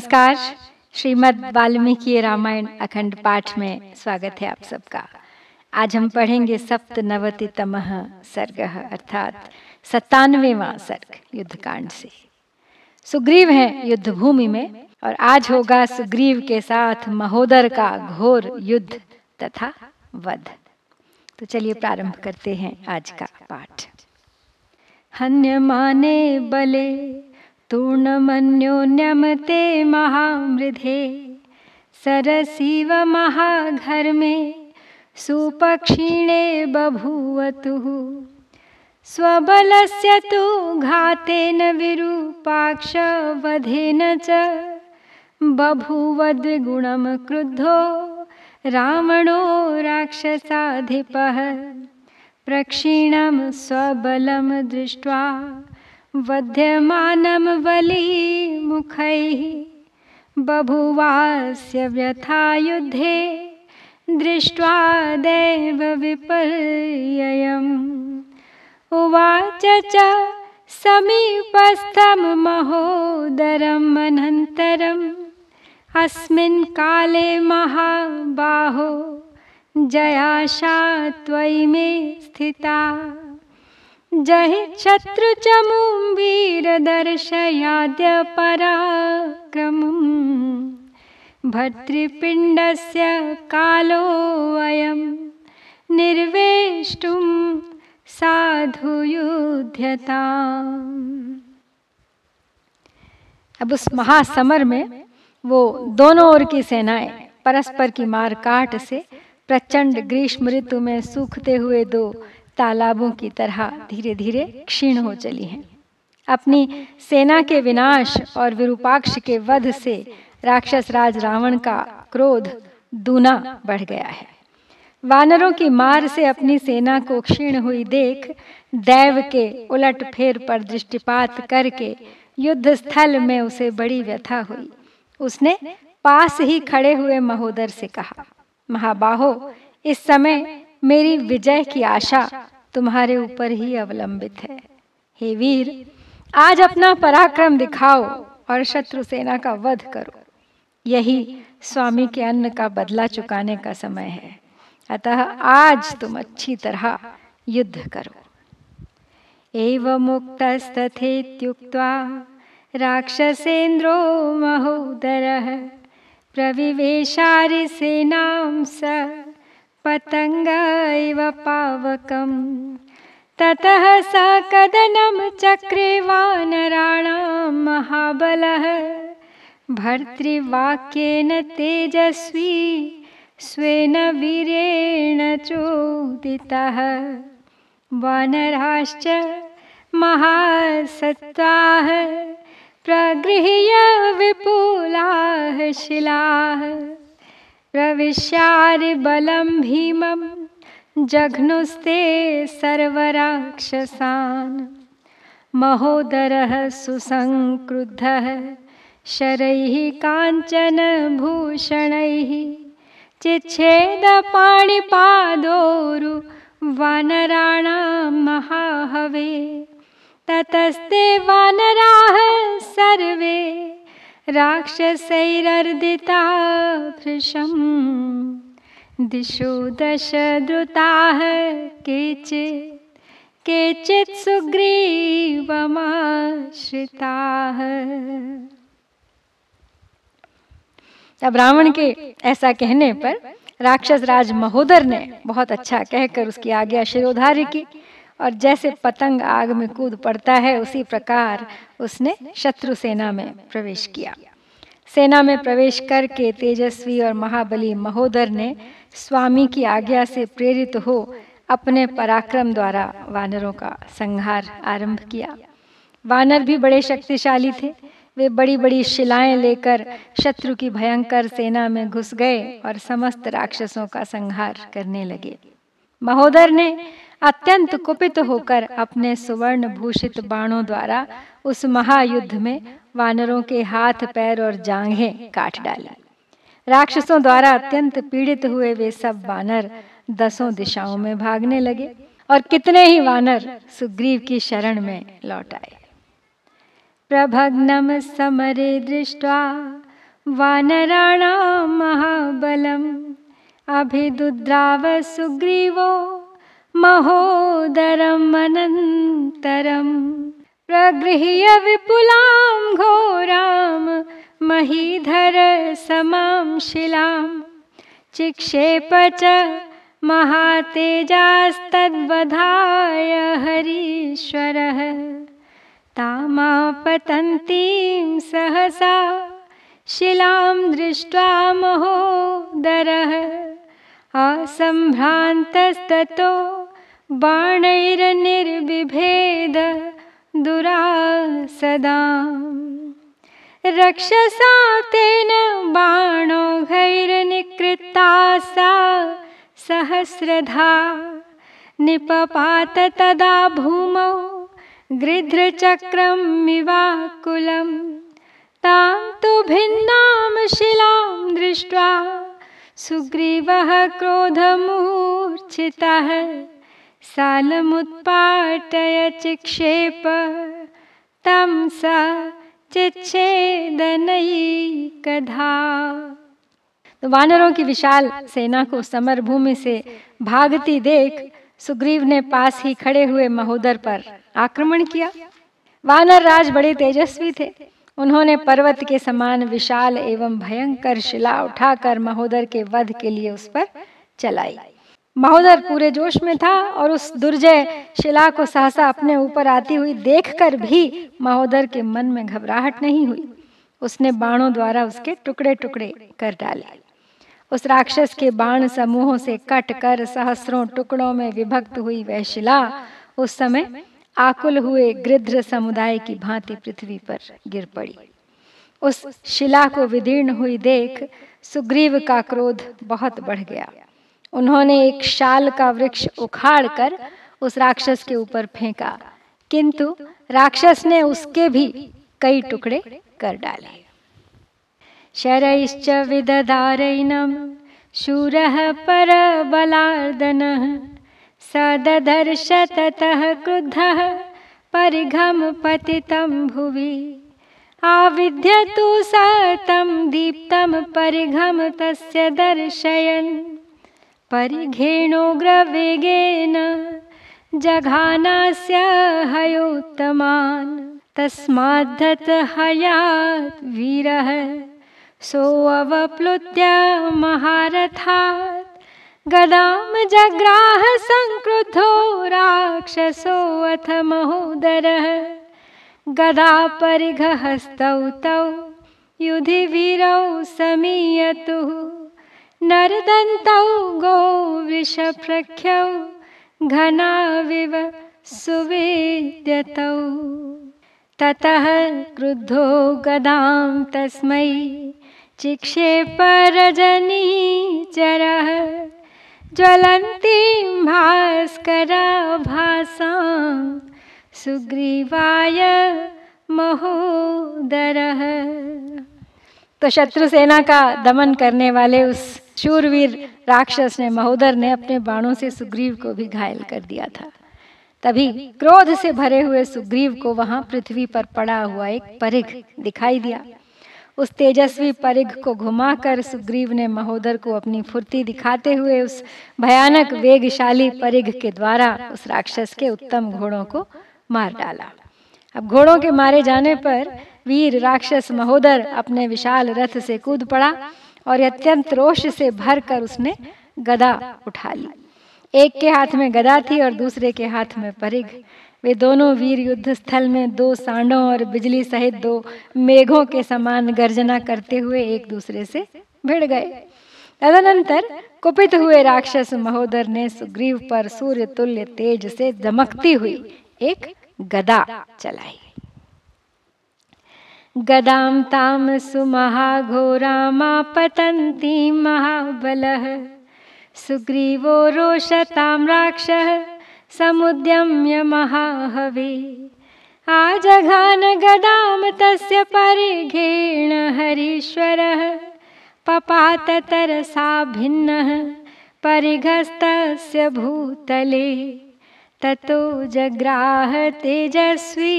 नमस्कार श्रीमद् वाल्मीकि रामायण अखंड पाठ में स्वागत है आप सबका आज हम पढ़ेंगे सप्त नवतितम सर्ग अर्थात सत्तानवेवा सर्ग कांड से सुग्रीव है युद्ध भूमि में और आज होगा सुग्रीव के साथ महोदर का घोर युद्ध तथा वध तो चलिए प्रारंभ करते हैं आज का पाठ हन्य माने बले तूर्णमन्योन्यमते महामृधे सरसीव महाघर्मे सुपक्षिणे बभूवतुः स्वबलस्य तु घातेन विरूपाक्षवधेन च बभूवद्विगुणं क्रुद्धो रावणो राक्षसाधिपः प्रक्षीणं स्वबलं दृष्ट्वा वध्यमानं वलीमुखैः बभुवास्य व्यथा युद्धे दृष्ट्वा देव उवाच च समीपस्थं महोदरम् अनन्तरम् अस्मिन् काले महाबाहो जयाशा त्वयि मे स्थिता जहि शत्रुचमु वीरदर्शयाद्य पराक्रमम् भर्तृपिण्डस्य कालोऽयं निर्वेष्टुं साधुयुध्यता अब उस महासमर में वो दोनों ओर की सेनाएं परस्पर की मार काट से प्रचंड ग्रीष्म ऋतु में सूखते हुए दो तालाबों की तरह हाँ, धीरे धीरे क्षीण हो चली हैं अपनी सेना के विनाश और विरूपाक्ष के वध से राक्षस राज रावण का क्रोध दूना बढ़ गया है वानरों की मार से अपनी सेना को क्षीण हुई देख दैव के उलट फेर पर दृष्टिपात करके युद्ध स्थल में उसे बड़ी व्यथा हुई उसने पास ही खड़े हुए महोदर से कहा महाबाहो इस समय मेरी विजय की आशा तुम्हारे ऊपर ही अवलंबित है हे वीर आज अपना पराक्रम दिखाओ और शत्रु सेना का वध करो यही स्वामी के अन्न का बदला चुकाने का समय है अतः आज तुम अच्छी तरह युद्ध करो एवमुक्तस्तथेत्युक्त्वा राक्षसेन्द्रो महोदरः प्रविवेशारिसेनां स पतङ्गा इव पावकं ततः स कदनं चक्रे वानराणां महाबलः भर्तृवाक्येन तेजस्वी स्वेन वीरेण चोदितः वानराश्च महासत्त्वाः प्रगृह्य विपुलाः शिलाः प्रविश्यार्बलं भीमं जघ्नुस्ते सर्वराक्षसान् महोदरः सुसङ्क्रुद्धः शरैः काञ्चनभूषणैः चिच्छेदपाणिपादोरु वानराणां महाहवे ततस्ते वानराः सर्वे राक्षसैरर्दिता भृशं दिशो दश दशद्रुताः केचित् केचित् सुग्रीवमाश्रिताः ब्राह्मण के ऐसा कहने पर राक्षस राज महोदर ने बहुत अच्छा कहकर उसकी आज्ञा शिरोधार्य की और जैसे पतंग आग में कूद पड़ता है उसी प्रकार उसने शत्रु सेना में प्रवेश किया सेना में प्रवेश करके तेजस्वी और महाबली महोदर ने स्वामी की आज्ञा से प्रेरित हो अपने पराक्रम द्वारा वानरों का संहार आरंभ किया वानर भी बड़े शक्तिशाली थे वे बड़ी बड़ी शिलाएं लेकर शत्रु की भयंकर सेना में घुस गए और समस्त राक्षसों का संहार करने लगे महोदर ने अत्यंत कुपित होकर अपने सुवर्ण भूषित बाणों द्वारा उस महायुद्ध में वानरों के हाथ पैर और जांघे काट डाली राक्षसों द्वारा अत्यंत पीड़ित हुए वे सब वानर दसों दिशाओं में भागने लगे और कितने ही वानर सुग्रीव की शरण में लौट आए प्रभग्नम समरे दृष्ट्वा वानराणाम महाबलम अभिदुद्राव सुग्रीवो महोदरमनन्तरं प्रगृह्य विपुलां घोरां महीधरसमां शिलां चिक्षेप च महातेजास्तद्वधाय हरीश्वरः तामापतन्तीं सहसा शिलां दृष्ट्वा महोदरः असम्भ्रान्तस्ततो बाणैर्निर्बिभेद दुरासदा रक्षसा तेन बाणोघैर्निकृता सा सहस्रधा निपपात तदा भूमौ गृध्रचक्रमिवाकुलं तां तु भिन्नां शिलां दृष्ट्वा सुग्रीवः क्रोधमूर्च्छितः सालमुत्पाटय चिक्षेप तं स चिच्छेदनैकधा तो वानरों की विशाल सेना को समर भूमि से भागती देख सुग्रीव ने पास ही खड़े हुए महोदर पर आक्रमण किया वानर राज बड़े तेजस्वी थे उन्होंने पर्वत के समान विशाल एवं भयंकर शिला उठाकर महोदर के वध के लिए उस पर चलाई महोदर पूरे जोश में था और उस दुर्जय शिला को सहसा अपने ऊपर आती हुई देखकर भी महोदर के मन में घबराहट नहीं हुई उसने बाणों द्वारा उसके टुकड़े टुकड़े कर डाले उस राक्षस के बाण समूहों से कट कर सहसरों टुकड़ों में विभक्त हुई वह शिला उस समय आकुल हुए गृध्र समुदाय की भांति पृथ्वी पर गिर पड़ी उस शिला को विदीर्ण हुई देख सुग्रीव का क्रोध बहुत बढ़ गया उन्होंने एक शाल का वृक्ष उखाड़कर उस राक्षस के ऊपर फेंका किंतु राक्षस ने उसके भी कई टुकड़े कर डाले शरैश्च विदधारैनं शूर पर स सदर्श ततः क्रुद्ध परिघम पति भुवि आविध्य स सतम दीप्तम परिघम तस्य दर्शयन् परिघेणोग्रवेगेन जघानास्य हयोत्तमान् तस्माद्धत हयात् वीरः सोऽवप्लुत्य महारथात् गदां जग्राह सङ्क्रुद्धो राक्षसोऽथ महोदरः गदा परिघहस्तौ तौ युधिवीरौ वीरौ समीयतुः नरदन्तौ गोविषप्रख्यौ घनाविव सुवेद्यतौ ततः क्रुद्धो गदां तस्मै चिक्षेपरजनीचरः ज्वलन्तीं भाषा सुग्रीवाय महोदरः तो शत्रु सेना का दमन करने वाले उस शूरवीर राक्षस ने महोदर ने अपने बाणों से सुग्रीव को भी घायल कर दिया था तभी क्रोध से भरे हुए सुग्रीव को वहां पृथ्वी पर पड़ा हुआ एक परिघ दिखाई दिया उस तेजस्वी परिघ को घुमाकर सुग्रीव ने महोदर को अपनी फुर्ती दिखाते हुए उस भयानक वेगशाली परिघ के द्वारा उस राक्षस के उत्तम घोड़ों को मार डाला अब घोड़ों के मारे जाने पर वीर राक्षस महोदर अपने विशाल रथ से कूद पड़ा और अत्यंत रोष से भर कर उसने गदा उठा ली एक के हाथ में गदा थी और दूसरे के हाथ में परिघ वे दोनों वीर युद्ध स्थल में दो सांडों और बिजली सहित दो मेघों के समान गर्जना करते हुए एक दूसरे से भिड़ गए तदनंतर कुपित हुए राक्षस महोदर ने सुग्रीव पर सूर्य तुल्य तेज से दमकती हुई एक गदा चलाई गदां तां सुमहाघोरामापतन्ती महाबलः सुग्रीवो रोषतां राक्षः समुद्यम्य महाहवे आजघान गदां तस्य परिघेण हरीश्वरः पपाततरसा भिन्नः परिघस्तस्य भूतले ततो जग्राह तेजस्वी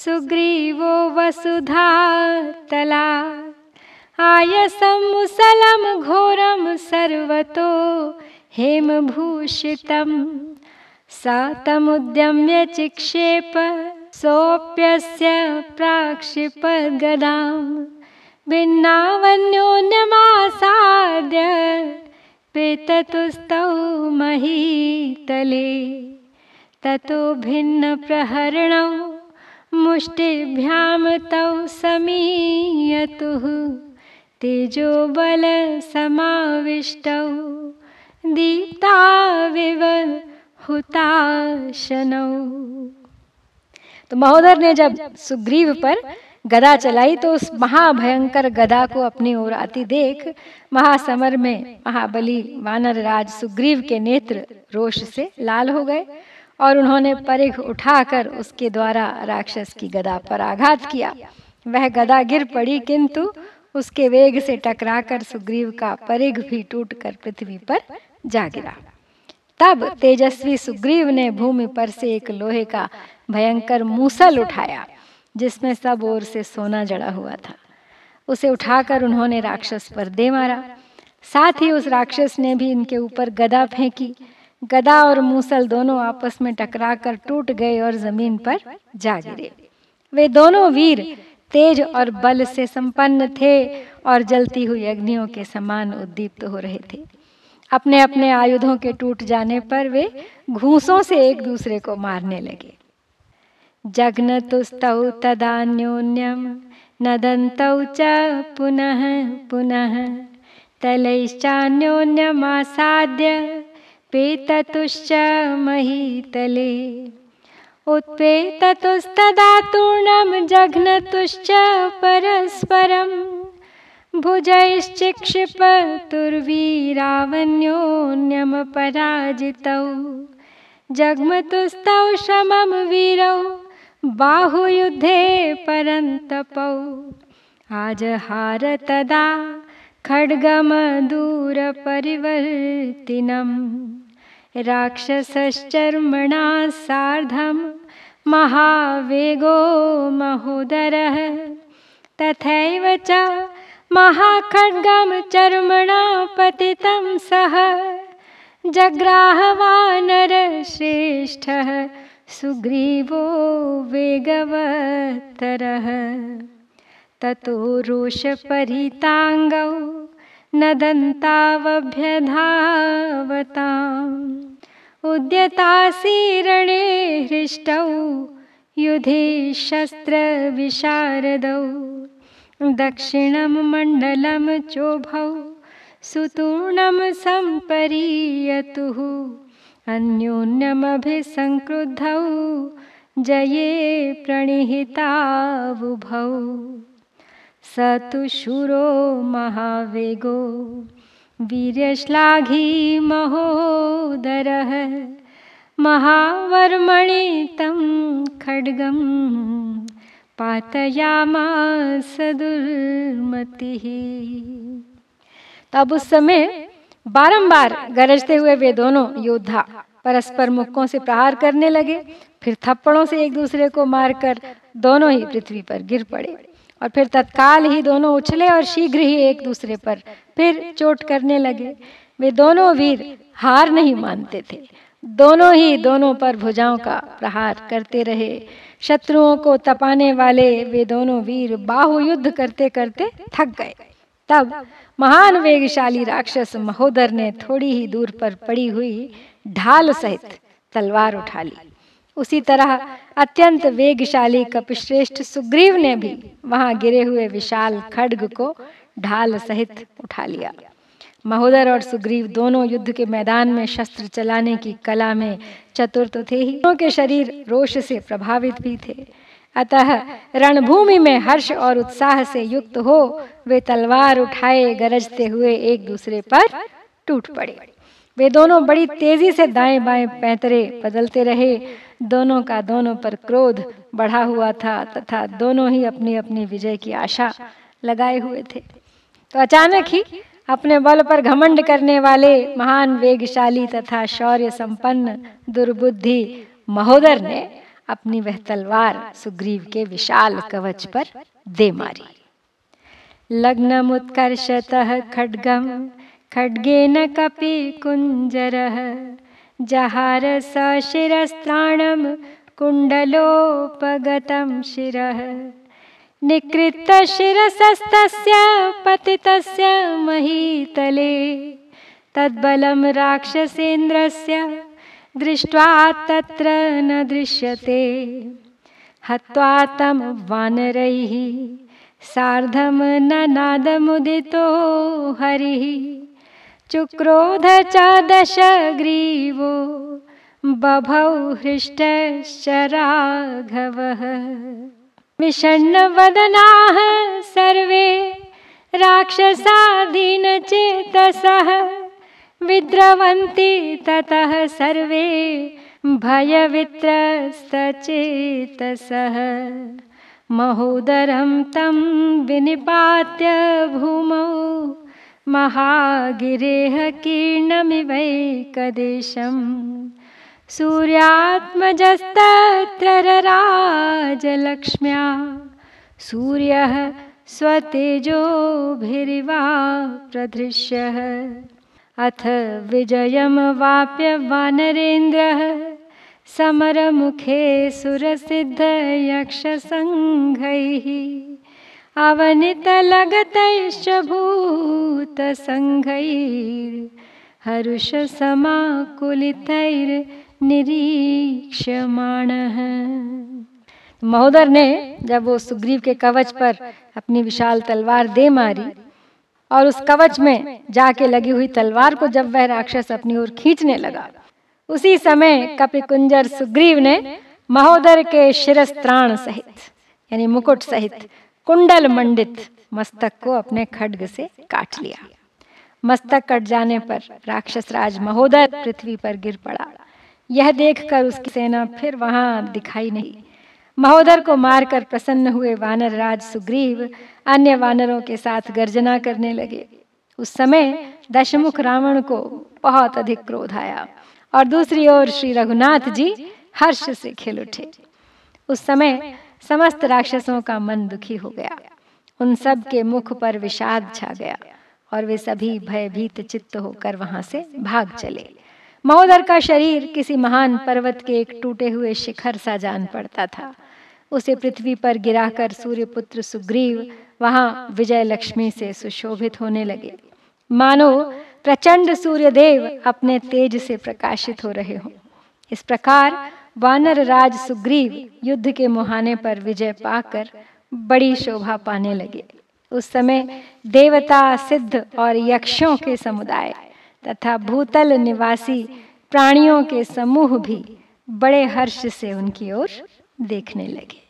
सुग्रीवो वसुधा तला आयसं मुसलं घोरं सर्वतो हेमभूषितं सा तमुद्यम्य चिक्षेप सोऽप्यस्य प्राक्षिपद्गदां भिन्नावन्योन्यमासाद्य पेततुस्तौ महीतले ततो भिन्नप्रहरणौ मुष्टिभ्याम तौ समीयतुः तेजोबलसमाविष्टौ दीप्ताविव हुताशनौ तो महोदर ने जब सुग्रीव पर गदा चलाई तो उस महाभयंकर गदा को अपनी ओर आती देख महासमर में महाबली वानर राज सुग्रीव के नेत्र रोष से लाल हो गए और उन्होंने परिघ उठाकर उसके द्वारा राक्षस की गदा पर आघात किया वह गदा गिर पड़ी किंतु उसके वेग से टकराकर सुग्रीव का परिघ भी टूटकर पृथ्वी पर जा गिरा तब तेजस्वी सुग्रीव ने भूमि पर से एक लोहे का भयंकर मूसल उठाया जिसमें सब ओर से सोना जड़ा हुआ था उसे उठाकर उन्होंने राक्षस पर दे मारा साथ ही उस राक्षस ने भी इनके ऊपर गदा फेंकी गदा और मूसल दोनों आपस में टकरा कर टूट गए और जमीन पर जा गिरे वे दोनों वीर तेज और बल से संपन्न थे और जलती हुई अग्नियों के समान उद्दीप्त हो रहे थे अपने अपने आयुधों के टूट जाने पर वे घूसों से एक दूसरे को मारने लगे जगन तुस्तौ तदान्योन्यम नदंत पुनः पुनः पुनः तलैश्चान्योन्यमासाद्य उत्पेततुश्च महीतले उत्पेततुस्तदातूर्णं जघ्नतुश्च परस्परम् भुजैश्चिक्षिपतुर्वीरावण्योऽन्यमपराजितौ जग्मतुस्तौ शमं वीरौ बाहुयुद्धे परन्तपौ आजहार तदा खड्गमदूरपरिवर्तिनम् राक्षसश्चर्मणा सार्धं महावेगो महोदर तथा च महाखड्गं पति सह सः जग्राहवानरश्रेष्ठः सुग्रीवो वेगवत्तरः ततो न नदन्तावभ्यधावताम् उद्यतासीरणे हृष्टौ युधे शस्त्रविशारदौ दक्षिणं मण्डलं चोभौ सुतूर्णं सम्परीयतुः अन्योन्यमभिसङ्क्रुद्धौ जये प्रणिहितावुभौ स तु शूरो महावेगो वीर्यश्लाघी महोदर महावर्मणि तम खड्गम पातयामा दुर्मतिः उस समय बारंबार गरजते हुए वे दोनों योद्धा परस्पर मुक्कों से प्रहार करने लगे फिर थप्पड़ों से एक दूसरे को मारकर दोनों ही पृथ्वी पर गिर पड़े और फिर तत्काल ही दोनों उछले और शीघ्र ही एक दूसरे पर फिर चोट करने लगे वे दोनों वीर हार नहीं मानते थे दोनों ही दोनों पर भुजाओं का प्रहार करते रहे शत्रुओं को तपाने वाले वे दोनों वीर बाहु युद्ध करते करते थक गए तब महान वेगशाली राक्षस महोदर ने थोड़ी ही दूर पर पड़ी हुई ढाल सहित तलवार उठा ली उसी तरह अत्यंत वेगशाली कपिश्रेष्ठ सुग्रीव ने भी वहां गिरे हुए विशाल खड्ग को ढाल सहित उठा लिया महोदर और सुग्रीव दोनों युद्ध के मैदान में शस्त्र चलाने की कला में चतुर तो थे ही दोनों के शरीर रोष से प्रभावित भी थे अतः रणभूमि में हर्ष और उत्साह से युक्त हो वे तलवार उठाए गरजते हुए एक दूसरे पर टूट पड़े वे दोनों बड़ी तेजी से दाएं बाएं पैतरे बदलते रहे दोनों का दोनों पर क्रोध बढ़ा हुआ था तथा दोनों ही अपनी अपनी विजय की आशा लगाए हुए थे तो अचानक ही अपने बल पर घमंड करने वाले महान वेगशाली तथा शौर्य संपन्न दुर्बुद्धि महोदर ने अपनी वह तलवार सुग्रीव के विशाल कवच पर दे मारी लग्न मुत्कर्षत खड्गम खड्गेन कपि कुञ्जरः जहार स शिरस्त्राणं कुण्डलोपगतं शिरः निकृत्तशिरसस्तस्य पतितस्य महीतले तद्बलं राक्षसेन्द्रस्य दृष्ट्वा तत्र न दृश्यते हत्वा तं वानरैः सार्धं ननादमुदितो हरिः चुक्रोध च दशग्रीवो बभौ हृष्टश्च राघवः विषण्णवदनाः सर्वे राक्षसाधीनचेतसः चेतसः विद्रवन्ति ततः सर्वे भयवित्रस्तचेतसः महोदरं तं विनिपात्य भूमौ महागिरेह कीर्णमिवैकदेशम् सूर्यात्मजस्तत्र राजलक्ष्म्या सूर्यः स्वतेजोभिरिवा प्रदृश्य अथ विजयं वाप्य वानरेन्द्रः समरमुखे सुरसिद्धयक्षसङ्घैः मण महोदर ने जब वो सुग्रीव के कवच पर अपनी विशाल तलवार दे मारी और उस कवच में जाके लगी हुई तलवार को जब वह राक्षस अपनी ओर खींचने लगा उसी समय कपिकुंजर सुग्रीव ने महोदर के शिरस्त्राण सहित यानी मुकुट सहित कुंडल मंडित मस्तक को अपने खड्ग से काट लिया मस्तक कट जाने पर राक्षस राज महोदय पृथ्वी पर गिर पड़ा यह देखकर उसकी सेना फिर वहां दिखाई नहीं महोदर को मारकर प्रसन्न हुए वानर राज सुग्रीव अन्य वानरों के साथ गर्जना करने लगे उस समय दशमुख रावण को बहुत अधिक क्रोध आया और दूसरी ओर श्री रघुनाथ जी हर्ष से खिल उठे उस समय समस्त राक्षसों का मन दुखी हो गया उन सब के मुख पर विषाद छा गया और वे सभी भयभीत चित्त होकर वहां से भाग चले महोदर का शरीर किसी महान पर्वत के एक टूटे हुए शिखर सा जान पड़ता था उसे पृथ्वी पर गिराकर सूर्य पुत्र सुग्रीव वहां विजय लक्ष्मी से सुशोभित होने लगे मानो प्रचंड सूर्यदेव अपने तेज से प्रकाशित हो रहे हों इस प्रकार वानर राज सुग्रीव युद्ध के मुहाने पर विजय पाकर बड़ी शोभा पाने लगे उस समय देवता सिद्ध और यक्षों के समुदाय तथा भूतल निवासी प्राणियों के समूह भी बड़े हर्ष से उनकी ओर देखने लगे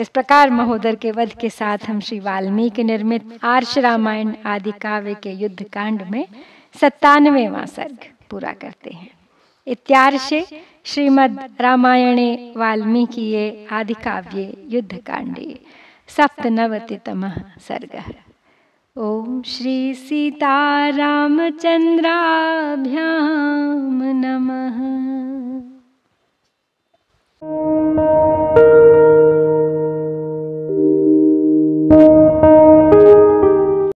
इस प्रकार महोदर के वध के साथ हम श्री वाल्मीकि निर्मित आर्ष रामायण आदि काव्य के युद्ध कांड में सत्तानवेवा सर्ग पूरा करते हैं इत्यार्षे श्रीमद् रामायणे वाल्मीकिये आदिकाव्ये युद्धकाण्डे सप्तनवतितमः सर्गः ॐ श्रीसीतारामचन्द्राभ्यां नमः